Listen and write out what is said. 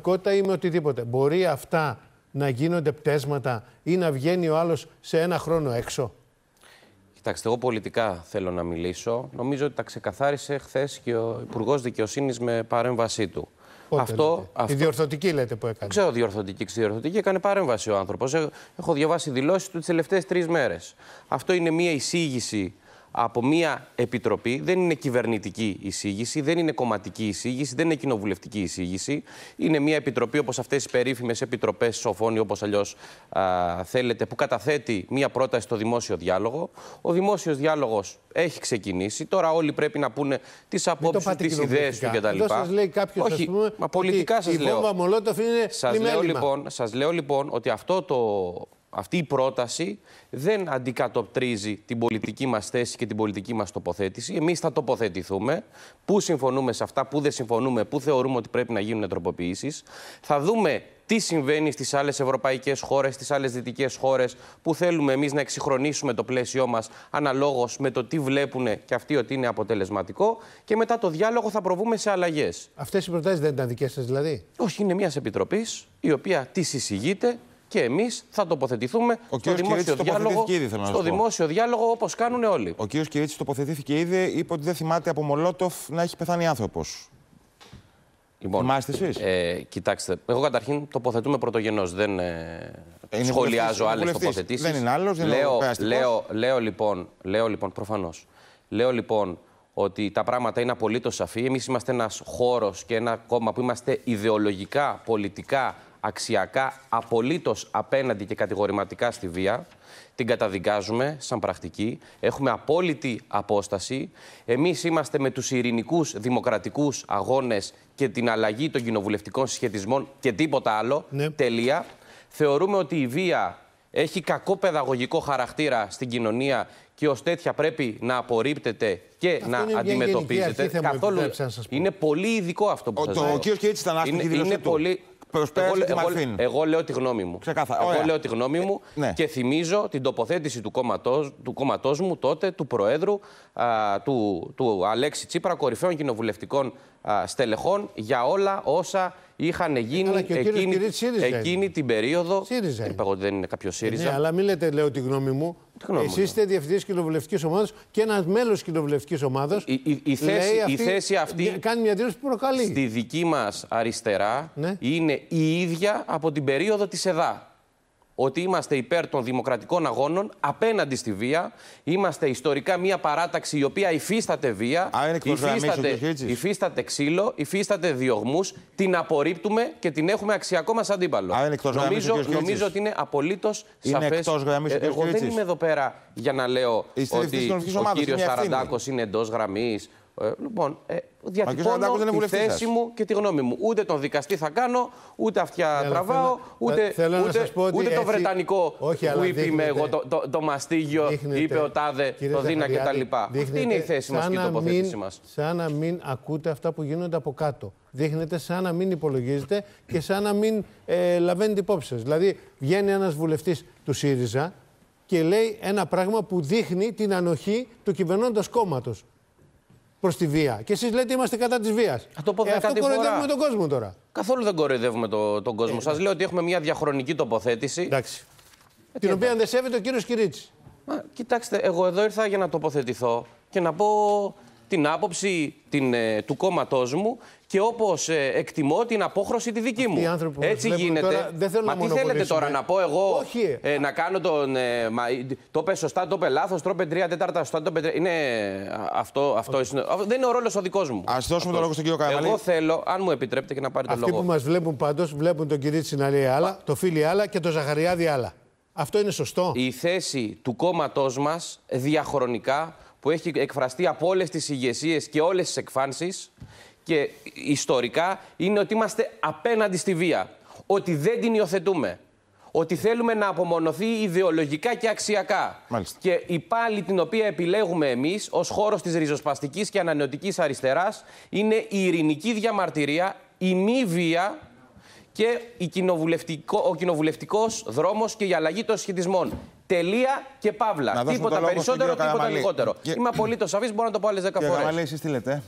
πραγματικότητα ή με οτιδήποτε. Μπορεί αυτά να γίνονται πτέσματα ή να βγαίνει ο άλλος σε ένα χρόνο έξω. Κοιτάξτε, εγώ πολιτικά θέλω να μιλήσω. Νομίζω ότι τα ξεκαθάρισε χθες και ο Υπουργός Δικαιοσύνης με παρέμβασή του. Πότε αυτό, λέτε. αυτό. Η διορθωτική λέτε που έκανε. Ξέρω διορθωτική, ξεδιορθωτική. Έκανε παρέμβαση ο άνθρωπος. Ε, έχω διαβάσει δηλώσεις του τις τελευταίες τρεις μέρες. Αυτό είναι μια εισήγηση από μια επιτροπή. Δεν είναι κυβερνητική εισήγηση, δεν είναι κομματική εισήγηση, δεν είναι κοινοβουλευτική εισήγηση. Είναι μια επιτροπή όπως αυτές οι περίφημες επιτροπές σοφών ή όπως αλλιώς θέλετε, που καταθέτει μια πρόταση στο δημόσιο διάλογο. Ο δημόσιος διάλογος έχει ξεκινήσει. Τώρα όλοι πρέπει να πούνε τις απόψει, τις ιδέες τους κτλ. Εδώ σας λέει κάποιος. Όχι, πούμε, πολιτικά σα λέω. Η είναι. Σας λέω, λοιπόν, σας λέω λοιπόν ότι αυτό το αυτή η πρόταση δεν αντικατοπτρίζει την πολιτική μας θέση και την πολιτική μας τοποθέτηση. Εμείς θα τοποθετηθούμε, πού συμφωνούμε σε αυτά, πού δεν συμφωνούμε, πού θεωρούμε ότι πρέπει να γίνουν τροποποιήσεις. Θα δούμε τι συμβαίνει στις άλλες ευρωπαϊκές χώρες, στις άλλες δυτικές χώρες που θέλουμε εμείς να εξυγχρονίσουμε το πλαίσιό μας αναλόγως με το τι βλέπουν και αυτοί ότι είναι αποτελεσματικό και μετά το διάλογο θα προβούμε σε αλλαγές. Αυτές οι προτάσεις δεν ήταν δικές σας, δηλαδή? Όχι, είναι μιας επιτροπής η οποία τις συζητείται και εμείς θα τοποθετηθούμε ο στο, δημόσιο διάλογο, ήδη, στο δημόσιο διάλογο όπως κάνουν όλοι. Ο κ. Κυρίτσι τοποθετήθηκε ήδη, είπε ότι δεν θυμάται από Μολότοφ να έχει πεθάνει άνθρωπος. Λοιπόν, Θυμάστε εσείς. Ε, κοιτάξτε, εγώ καταρχήν τοποθετούμε πρωτογενώς. Δεν ε, ε σχολιάζω άλλε τοποθετήσεις. Δεν είναι άλλος, δεν λέω, είναι λέω, λέω, λοιπόν, λέω λοιπόν, προφανώς. Λέω λοιπόν ότι τα πράγματα είναι απολύτως σαφή. Εμείς είμαστε ένας χώρος και ένα κόμμα που είμαστε ιδεολογικά, πολιτικά, αξιακά απολύτως απέναντι και κατηγορηματικά στη βία. Την καταδικάζουμε σαν πρακτική. Έχουμε απόλυτη απόσταση. Εμείς είμαστε με τους ειρηνικούς δημοκρατικούς αγώνες και την αλλαγή των κοινοβουλευτικών συσχετισμών και τίποτα άλλο. Ναι. Τελεία. Θεωρούμε ότι η βία έχει κακό παιδαγωγικό χαρακτήρα στην κοινωνία και ως τέτοια πρέπει να απορρίπτεται και να είναι αντιμετωπίζεται. Αρχή, Καθόλου. Είναι πολύ ειδικό αυτό που σα λέω. είναι πολύ εγώ, λέω τη γνώμη μου. Εγώ λέω τη γνώμη ε, μου ναι. και θυμίζω την τοποθέτηση του κόμματός, του μου τότε, του Προέδρου, α, του, του Αλέξη Τσίπρα, κορυφαίων κοινοβουλευτικών στελεχών, για όλα όσα είχαν ε, γίνει εκείνη, την περίοδο. ΣΥΡΙΖΑ. Είπα ότι δεν είναι κάποιος ΣΥΡΙΖΑ. Ε, ναι, αλλά μην λέτε, λέω τη γνώμη μου. Εσείς ναι. είστε διευθυντής κοινοβουλευτικής ομάδας και ένας μέλος κοινοβουλευτικής ομάδας. Η, η, θέση, αυτή, η θέση αυτή. Κάνει μια δήλωση που προκαλεί. Στη δική μας αριστερά ναι. είναι η ίδια από την περίοδο της ΕΔΑ ότι είμαστε υπέρ των δημοκρατικών αγώνων απέναντι στη βία. Είμαστε ιστορικά μια παράταξη η οποία υφίσταται βία, Α, υφίσταται, ξύλο, υφίσταται διωγμούς, την απορρίπτουμε και την έχουμε αξιακό μα αντίπαλο. νομίζω, νομίζω ότι είναι απολύτως σαφέ. Ε, εγώ δεν είμαι εδώ πέρα για να λέω ότι ο κύριος Σαραντάκος είναι εντός γραμμής, ε, λοιπόν, ε, διατυπώνω τη θέση σας. μου και τη γνώμη μου. Ούτε τον δικαστή θα κάνω, ούτε αυτιά τραβάω, ούτε, θέλω, ούτε, ε, θέλω ούτε, ούτε το βρετανικό Όχι, που είπε δείχνετε, εγώ, το, το, το μαστίγιο, είπε ο Τάδε, το Δίνα κτλ. Αυτή είναι η θέση μας και η τοποθέτηση μας. Σαν να μην ακούτε αυτά που γίνονται από κάτω. Δείχνετε σαν να μην υπολογίζετε και σαν να μην ε, λαβαίνετε υπόψη σας. Δηλαδή, βγαίνει ένας βουλευτής του ΣΥΡΙΖΑ και λέει ένα πράγμα που δείχνει την ανοχή του κυβερνώντας κόμματος προς τη βία. Και εσείς λέτε είμαστε κατά της βίας. Το ε, αυτό κοροϊδεύουμε τον κόσμο τώρα. Καθόλου δεν κοροϊδεύουμε το, τον κόσμο. Ε, Σας ναι. λέω ότι έχουμε μια διαχρονική τοποθέτηση. Εντάξει. Ε, την οποία δεν σέβεται ο κύριος Κυρίτσι. Μα, κοιτάξτε, εγώ εδώ ήρθα για να τοποθετηθώ και να πω την άποψη την, ε, του κόμματός μου και όπως ε, εκτιμώ την απόχρωση τη δική μου. Οι Έτσι γίνεται. Τώρα, δεν θέλω Μα να τι θέλετε τώρα ε. να πω εγώ Όχι. Ε, να κάνω τον. Ε, μα, το πες σωστά, το πες λάθος, τρώπε τρία τέταρτα σωστά. Το πε, ε, είναι αυτό. αυτό okay. είναι, δεν είναι ο ρόλος ο δικός μου. Ας δώσουμε τον λόγο στον κύριο Καραμαλή. Εγώ θέλω, αν μου επιτρέπετε και να πάρετε τον λόγο. Αυτοί που μας βλέπουν πάντως βλέπουν τον κύριο Τσιναλή άλλα, το φίλι άλλα και το ζαχαριάδι άλλα. Αυτό είναι σωστό. Η θέση του κόμματός μας διαχρονικά που έχει εκφραστεί από όλες τις ηγεσίες και όλες τις εκφάνσεις και ιστορικά είναι ότι είμαστε απέναντι στη βία. Ότι δεν την υιοθετούμε. Ότι θέλουμε να απομονωθεί ιδεολογικά και αξιακά. Και η πάλι την οποία επιλέγουμε εμείς ως χώρος της ριζοσπαστικής και ανανεωτικής αριστεράς είναι η ειρηνική διαμαρτυρία, η μη βία και η κοινοβουλευτικό, ο κοινοβουλευτικός δρόμος και η αλλαγή των σχετισμών. Τελεία και παύλα. τίποτα περισσότερο, τίποτα λιγότερο. Και... Είμαι απολύτως σαφής, μπορώ να το πω άλλες 10 φορέ. εσείς τι